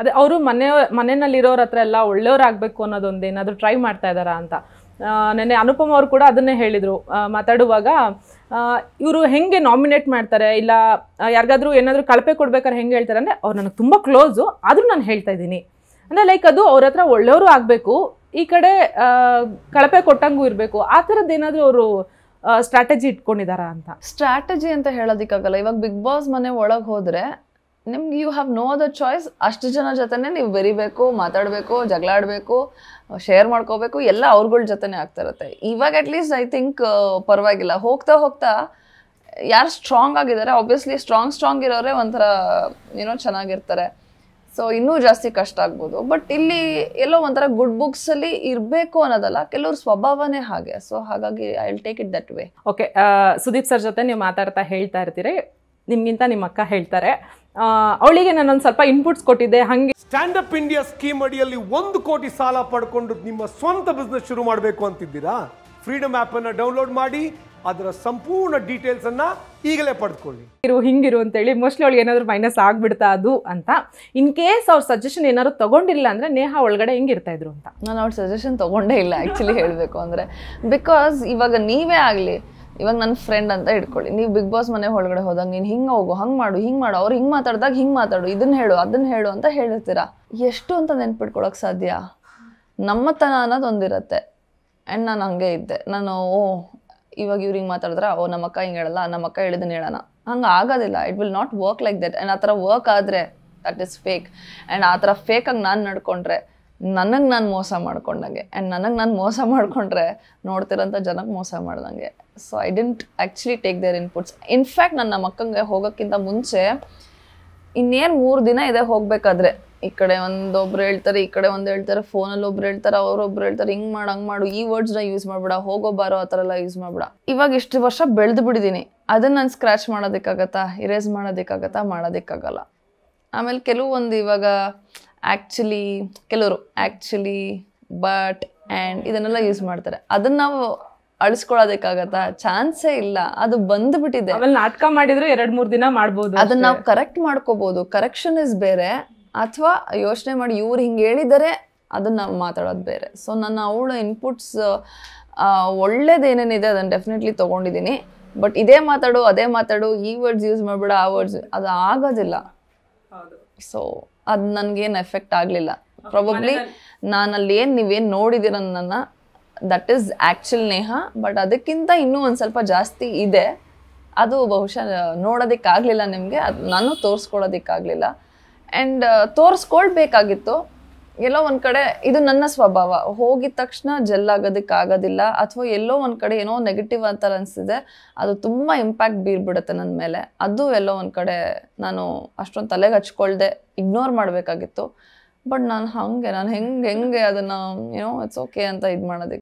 ಅದೇ ಅವರು ಮನೆ ಮನೆಯಲ್ಲಿರೋರ ಹತ್ರ ಎಲ್ಲ ಒಳ್ಳೆಯವರಾಗಬೇಕು ಅನ್ನೋದೊಂದು ಏನಾದರೂ ಟ್ರೈ ಮಾಡ್ತಾ ಇದ್ದಾರಾ ಅಂತ ನೆನ್ನೆ ಅನುಪಮ್ ಅವರು ಕೂಡ ಅದನ್ನೇ ಹೇಳಿದರು ಮಾತಾಡುವಾಗ ಇವರು ಹೆಂಗೆ ನಾಮಿನೇಟ್ ಮಾಡ್ತಾರೆ ಇಲ್ಲ ಯಾರಿಗಾದ್ರೂ ಏನಾದರೂ ಕಳಪೆ ಕೊಡ್ಬೇಕಾದ್ರೆ ಹೆಂಗೆ ಹೇಳ್ತಾರೆ ಅಂದರೆ ಅವ್ರು ನನಗೆ ತುಂಬ ಕ್ಲೋಸು ಆದರೂ ನಾನು ಹೇಳ್ತಾ ಇದ್ದೀನಿ ಅಂದರೆ ಲೈಕ್ ಅದು ಅವ್ರ ಹತ್ರ ಒಳ್ಳೆಯವರು ಆಗಬೇಕು ಈ ಕಡೆ ಕಳಪೆ ಕೊಟ್ಟಂಗೂ ಇರಬೇಕು ಆ ಥರದ್ದು ಏನಾದರೂ ಅವರು ಸ್ಟ್ರಾಟಜಿ ಇಟ್ಕೊಂಡಿದಾರಾ ಅಂತ ಸ್ಟ್ರಾಟಜಿ ಅಂತ ಹೇಳೋದಕ್ಕಾಗಲ್ಲ ಇವಾಗ ಬಿಗ್ ಬಾಸ್ ಮನೆ ಒಳಗೆ ಹೋದರೆ ನಿಮ್ಗೆ you have no other choice ಅಷ್ಟು ಜನ ಜೊತೆನೇ ನೀವು ಬೆರಿಬೇಕು ಮಾತಾಡಬೇಕು ಜಗಳಾಡಬೇಕು ಶೇರ್ ಮಾಡ್ಕೋಬೇಕು ಎಲ್ಲ ಅವ್ರಗಳ ಜೊತೆನೇ ಆಗ್ತಾ ಇರುತ್ತೆ ಇವಾಗ ಲೀಸ್ಟ್ ಐ ಥಿಂಕ್ ಪರವಾಗಿಲ್ಲ ಹೋಗ್ತಾ ಹೋಗ್ತಾ ಯಾರು ಸ್ಟ್ರಾಂಗ್ ಆಗಿದ್ದಾರೆ ಆಬ್ವಿಯಸ್ಲಿ ಸ್ಟ್ರಾಂಗ್ ಸ್ಟ್ರಾಂಗ್ ಇರೋರೆ ಒಂಥರ ಏನೋ ಚೆನ್ನಾಗಿರ್ತಾರೆ ಸೊ ಇನ್ನೂ ಜಾಸ್ತಿ ಕಷ್ಟ ಆಗ್ಬೋದು ಬಟ್ ಇಲ್ಲಿ ಎಲ್ಲೋ ಒಂಥರ ಗುಡ್ ಬುಕ್ಸಲ್ಲಿ ಇರಬೇಕು ಅನ್ನೋದಲ್ಲ ಕೆಲವ್ರ ಸ್ವಭಾವನೇ ಹಾಗೆ ಸೊ ಹಾಗಾಗಿ I will take it that way okay Sudeep sir ಜೊತೆ ನೀವು ಮಾತಾಡ್ತಾ ಹೇಳ್ತಾ ಇರ್ತೀರಿ ನಿಮಗಿಂತ ನಿಮ್ಮ ಅಕ್ಕ ಹೇಳ್ತಾರೆ ಅವಳಿಗೆ ನಾನೊಂದು ಸ್ವಲ್ಪ ಇನ್ಪುಟ್ಸ್ ಕೊಟ್ಟಿದ್ದೆ ಹಂಗೆ ಸ್ಟ್ಯಾಂಡ್ ಅಪ್ ಇಂಡಿಯಾ ಸ್ಕೀಮ್ ಅಡಿಯಲ್ಲಿ ಒಂದು ಕೋಟಿ ಸಾಲ ಪಡ್ಕೊಂಡು ನಿಮ್ಮ ಸ್ವಂತ ಬಿಸ್ನೆಸ್ ಶುರು ಮಾಡಬೇಕು ಅಂತಿದ್ದೀರಾ ಫ್ರೀಡಮ್ ಆ್ಯಪ್ ಅನ್ನು ಡೌನ್ಲೋಡ್ ಮಾಡಿ ಅದರ ಸಂಪೂರ್ಣ ಡೀಟೇಲ್ಸ್ ಅನ್ನ ಈಗಲೇ ಪಡೆದುಕೊಳ್ಳಿ ಇರು ಹಿಂಗಿರು ಅಂತೇಳಿ ಮೋಸ್ಟ್ಲಿ ಅವಳಿಗೆ ಏನಾದರೂ ಮೈನಸ್ ಆಗ್ಬಿಡ್ತಾ ಅದು ಅಂತ ಇನ್ ಕೇಸ್ ಅವ್ರ ಸಜೆಷನ್ ಏನಾದ್ರು ತಗೊಂಡಿಲ್ಲ ಅಂದ್ರೆ ನೇಹ ಒಳಗಡೆ ಹೆಂಗಿರ್ತಾ ಇದ್ರು ಅಂತ ನಾನು ಅವ್ರ ಸಜೆಷನ್ ತಗೊಂಡೇ ಇಲ್ಲ ಆ್ಯಕ್ಚುಲಿ ಹೇಳಬೇಕು ಅಂದರೆ ಬಿಕಾಸ್ ಇವಾಗ ನೀವೇ ಆಗಲಿ ಇವಾಗ ನನ್ನ ಫ್ರೆಂಡ್ ಅಂತ ಇಟ್ಕೊಳ್ಳಿ ನೀವು ಬಿಗ್ ಬಾಸ್ ಮನೆ ಒಳಗಡೆ ಹೋದಾಗ ನೀನು ಹಿಂಗೆ ಹೋಗು ಹಂಗೆ ಮಾಡು ಹಿಂಗೆ ಮಾಡು ಅವ್ರು ಹಿಂಗೆ ಮಾತಾಡ್ದಾಗ ಹಿಂಗೆ ಮಾತಾಡು ಇದನ್ನ ಹೇಳು ಅದನ್ನ ಹೇಳು ಅಂತ ಹೇಳಿರ್ತೀರಾ ಎಷ್ಟು ಅಂತ ನೆನ್ಪಿಟ್ಕೊಳಕ್ಕೆ ಸಾಧ್ಯ ನಮ್ಮತನ ಅನ್ನೋದು ಒಂದಿರುತ್ತೆ ಆ್ಯಂಡ್ ನಾನು ಹಂಗೆ ಇದ್ದೆ ನಾನು ಓ ಇವಾಗ ಇವ್ರು ಹಿಂಗೆ ಮಾತಾಡಿದ್ರೆ ಓ ನಮ್ಮಕ್ಕ ಹಿಂಗೆ ಹೇಳಲ್ಲ ನಮ್ಮಕ್ಕ ಹೇಳಿದನ್ನು ಹೇಳೋಣ ಹಂಗೆ ಆಗೋದಿಲ್ಲ it will not work like that and ಆ ಥರ ವರ್ಕ್ ಆದರೆ ದಟ್ ಇಸ್ ಫೇಕ್ ಆ್ಯಂಡ್ ಆ ಥರ ಫೇಕಾಗಿ ನಾನು ನಡ್ಕೊಂಡ್ರೆ ನನಗೆ ನಾನು ಮೋಸ ಮಾಡ್ಕೊಂಡಂಗೆ ಆ್ಯಂಡ್ ನನಗೆ ನಾನು ಮೋಸ ಮಾಡಿಕೊಂಡ್ರೆ ನೋಡ್ತಿರೋಂಥ ಜನಕ್ಕೆ ಮೋಸ ಮಾಡ್ದಂಗೆ so I don't actually take their inputs in fact ನನ್ನ ಮಕ್ಕಂಗೆ ಹೋಗೋಕ್ಕಿಂತ ಮುಂಚೆ ಇನ್ನೇನು ಮೂರು ದಿನ ಇದೆ ಹೋಗಬೇಕಾದ್ರೆ ಈ ಕಡೆ ಒಂದೊಬ್ರು ಹೇಳ್ತಾರೆ ಈ ಕಡೆ ಒಂದು ಹೇಳ್ತಾರೆ ಫೋನಲ್ಲಿ ಒಬ್ರು ಹೇಳ್ತಾರೆ ಅವರೊಬ್ರು ಹೇಳ್ತಾರೆ ಹಿಂಗೆ ಮಾಡು ಹಂಗೆ ಮಾಡು ಈ ವರ್ಡ್ಸ್ನ ಯೂಸ್ ಮಾಡಬೇಡ ಹೋಗೋ ಬಾರೋ ಆ ಥರ ಎಲ್ಲ ಯೂಸ್ ಮಾಡಬೇಡ ಇವಾಗ ಇಷ್ಟು ವರ್ಷ ಬೆಳೆದು ಬಿಡಿದ್ದೀನಿ ಅದನ್ನು ನಾನು ಸ್ಕ್ರ್ಯಾಚ್ ಮಾಡೋದಕ್ಕಾಗತ್ತಾ ಇರೇಸ್ ಮಾಡೋದಕ್ಕಾಗತ್ತಾ ಮಾಡೋದಕ್ಕಾಗಲ್ಲ ಆಮೇಲೆ ಕೆಲವೊಂದು ಇವಾಗ ಆ್ಯಕ್ಚುಲಿ ಕೆಲವರು ಆ್ಯಕ್ಚುಲಿ ಬಟ್ ಆ್ಯಂಡ್ ಇದನ್ನೆಲ್ಲ ಯೂಸ್ ಮಾಡ್ತಾರೆ ಅದನ್ನ ನಾವು ಅಳಿಸ್ಕೊಳ್ಳೋದಕ್ಕಾಗತ್ತಾ ಚಾನ್ಸೇ ಇಲ್ಲ ಅದು ಬಂದುಬಿಟ್ಟಿದೆ ನಾಟಕ ಮಾಡಿದ್ರೆ ಎರಡು ಮೂರು ದಿನ ಮಾಡ್ಬೋದು ಅದನ್ನ ನಾವು ಕರೆಕ್ಟ್ ಮಾಡ್ಕೋಬಹುದು ಕರೆಕ್ಷನ್ ಇಸ್ ಬೇರೆ ಅಥವಾ ಯೋಚನೆ ಮಾಡಿ ಇವ್ರು ಹಿಂಗೆ ಹೇಳಿದರೆ ಅದನ್ನ ನಾವು ಮಾತಾಡೋದು ಬೇರೆ ಸೊ ನನ್ನ ಅವಳ ಇನ್ಪುಟ್ಸ್ ಒಳ್ಳೇದೇನೇನಿದೆ ಅದನ್ನು ಡೆಫಿನೆಟ್ಲಿ ತಗೊಂಡಿದ್ದೀನಿ ಬಟ್ ಇದೇ ಮಾತಾಡು ಅದೇ ಮಾತಾಡು ಈ ವರ್ಡ್ಸ್ ಯೂಸ್ ಮಾಡ್ಬೇಡ ಆ ವರ್ಡ್ಸ್ ಅದು ಆಗೋದಿಲ್ಲ ಸೊ ಅದು ನನಗೇನು ಎಫೆಕ್ಟ್ ಆಗಲಿಲ್ಲ ಪ್ರಾಬಬ್ಲಿ ನಾನಲ್ಲಿ ಏನು ನೀವೇನು ನೋಡಿದಿರ ನನ್ನ ದಟ್ ಈಸ್ ಆ್ಯಕ್ಚುಲ್ ನೇಹ ಬಟ್ ಅದಕ್ಕಿಂತ ಇನ್ನೂ ಒಂದು ಸ್ವಲ್ಪ ಜಾಸ್ತಿ ಇದೆ ಅದು ಬಹುಶಃ ನೋಡೋದಕ್ಕಾಗಲಿಲ್ಲ ನಿಮಗೆ ಅದು ನಾನು ತೋರಿಸ್ಕೊಳೋದಕ್ಕಾಗಲಿಲ್ಲ ಆ್ಯಂಡ್ ತೋರಿಸ್ಕೊಳ್ಬೇಕಾಗಿತ್ತು ಎಲ್ಲೋ ಒಂದ್ ಕಡೆ ಇದು ನನ್ನ ಸ್ವಭಾವ ಹೋಗಿದ ತಕ್ಷಣ ಜೆಲ್ ಆಗೋದಕ್ಕೆ ಆಗೋದಿಲ್ಲ ಅಥವಾ ಎಲ್ಲೋ ಒಂದ್ ಕಡೆ ಏನೋ ನೆಗೆಟಿವ್ ಅಂತ ಅನ್ಸಿದೆ ಅದು ತುಂಬಾ ಇಂಪ್ಯಾಕ್ಟ್ ಬೀರ್ಬಿಡುತ್ತೆ ನನ್ನ ಮೇಲೆ ಅದು ಎಲ್ಲೋ ಒಂದ್ ಕಡೆ ನಾನು ಅಷ್ಟೊಂದು ತಲೆಗೆ ಹಚ್ಕೊಳ್ದೆ ಇಗ್ನೋರ್ ಮಾಡಬೇಕಾಗಿತ್ತು ಬಟ್ ನಾನು ಹಂಗೆ ನಾನು ಹೆಂಗೆ ಹೆಂಗೆ ಅದನ್ನ ಏನೋ ಇಟ್ಸ್ ಓಕೆ ಅಂತ ಇದು ಮಾಡೋದಕ್ಕೆ